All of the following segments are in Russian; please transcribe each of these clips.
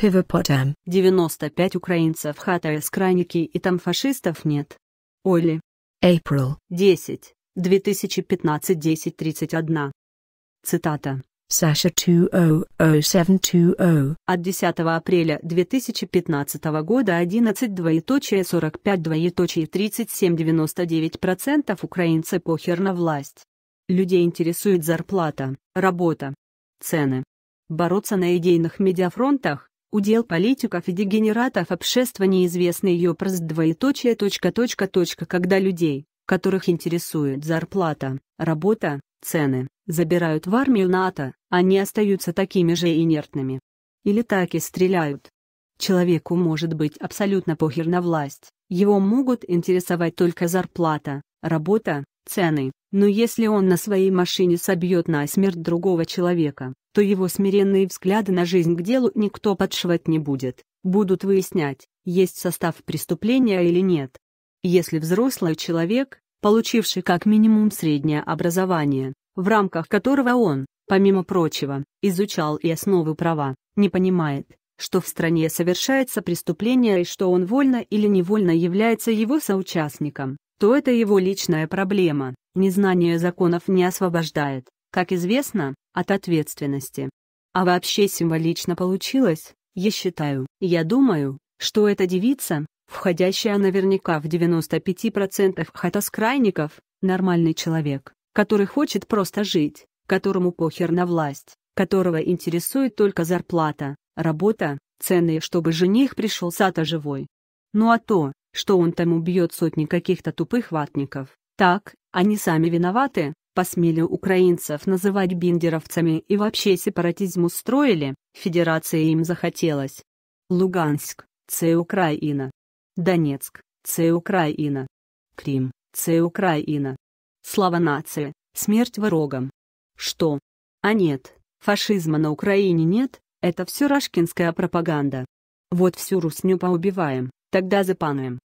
Пивопотам. 95 украинцев хата краники и там фашистов нет. Оли. April. 10. 2015-1031. Цитата. Саша 200720 от 10 апреля 2015 года 11 двоеточие 45 двоеточие 37 99% украинцы похер на власть. Людей интересует зарплата, работа, цены. Бороться на идейных медиафронтах, Удел политиков и дегенератов общества неизвестный. ее прост двоеточие точка точка точка, когда людей, которых интересует зарплата, работа, цены, забирают в армию НАТО, они остаются такими же инертными. Или так и стреляют. Человеку может быть абсолютно похер на власть, его могут интересовать только зарплата, работа, цены, но если он на своей машине собьет насмерть другого человека, то его смиренные взгляды на жизнь к делу никто подшивать не будет, будут выяснять, есть состав преступления или нет. Если взрослый человек, получивший как минимум среднее образование, в рамках которого он, помимо прочего, изучал и основы права, не понимает, что в стране совершается преступление и что он вольно или невольно является его соучастником, то это его личная проблема. Незнание законов не освобождает, как известно, от ответственности. А вообще символично получилось, я считаю. Я думаю, что эта девица, входящая наверняка в 95% хатоскрайников, нормальный человек, который хочет просто жить, которому похер на власть, которого интересует только зарплата, работа, цены, чтобы жених пришел сато живой. Ну а то, что он там убьет сотни каких-то тупых ватников. Так, они сами виноваты, посмели украинцев называть биндеровцами и вообще сепаратизм устроили, федерация им захотелась. Луганск, це Украина. Донецк, це Украина. Крим, це Украина. Слава нации, смерть ворогам. Что? А нет, фашизма на Украине нет, это все рашкинская пропаганда. Вот всю русню поубиваем, тогда запануем.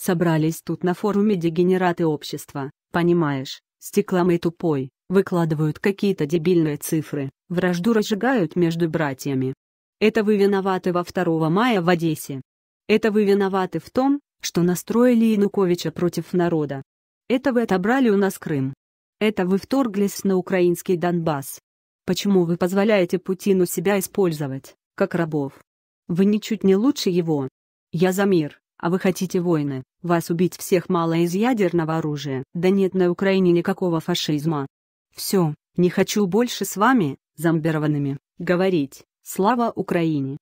Собрались тут на форуме дегенераты общества, понимаешь, стеклом и тупой, выкладывают какие-то дебильные цифры, вражду разжигают между братьями. Это вы виноваты во 2 мая в Одессе. Это вы виноваты в том, что настроили Януковича против народа. Это вы отобрали у нас Крым. Это вы вторглись на украинский Донбасс. Почему вы позволяете Путину себя использовать, как рабов? Вы ничуть не лучше его. Я за мир, а вы хотите войны. Вас убить всех мало из ядерного оружия. Да нет на Украине никакого фашизма. Все, не хочу больше с вами, зомбированными, говорить. Слава Украине!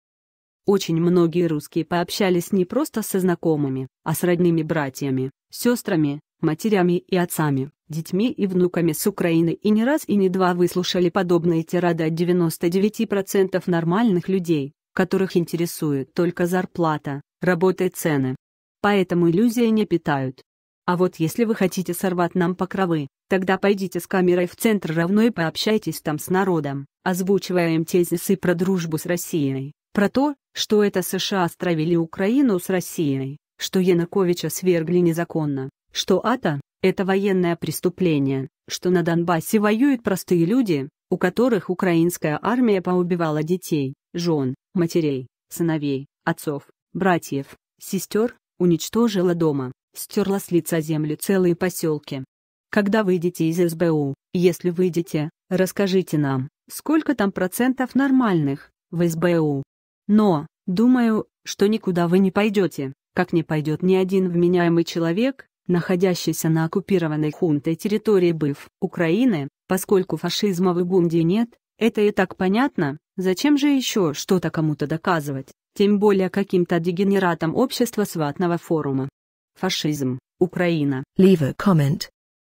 Очень многие русские пообщались не просто со знакомыми, а с родными братьями, сестрами, матерями и отцами, детьми и внуками с Украины и не раз и не два выслушали подобные тирады от 99% нормальных людей, которых интересует только зарплата, работа и цены поэтому иллюзии не питают. А вот если вы хотите сорвать нам покровы, тогда пойдите с камерой в центр равно и пообщайтесь там с народом, озвучивая им тезисы про дружбу с Россией, про то, что это США стравили Украину с Россией, что Януковича свергли незаконно, что АТО – это военное преступление, что на Донбассе воюют простые люди, у которых украинская армия поубивала детей, жен, матерей, сыновей, отцов, братьев, сестер, уничтожила дома, стерла с лица земли целые поселки. Когда выйдете из СБУ, если выйдете, расскажите нам, сколько там процентов нормальных, в СБУ. Но, думаю, что никуда вы не пойдете, как не пойдет ни один вменяемый человек, находящийся на оккупированной хунтой территории быв Украины, поскольку фашизма в Бугунде нет, это и так понятно, зачем же еще что-то кому-то доказывать, тем более каким-то дегенератом общества сватного форума. Фашизм. Украина. Leave a comment.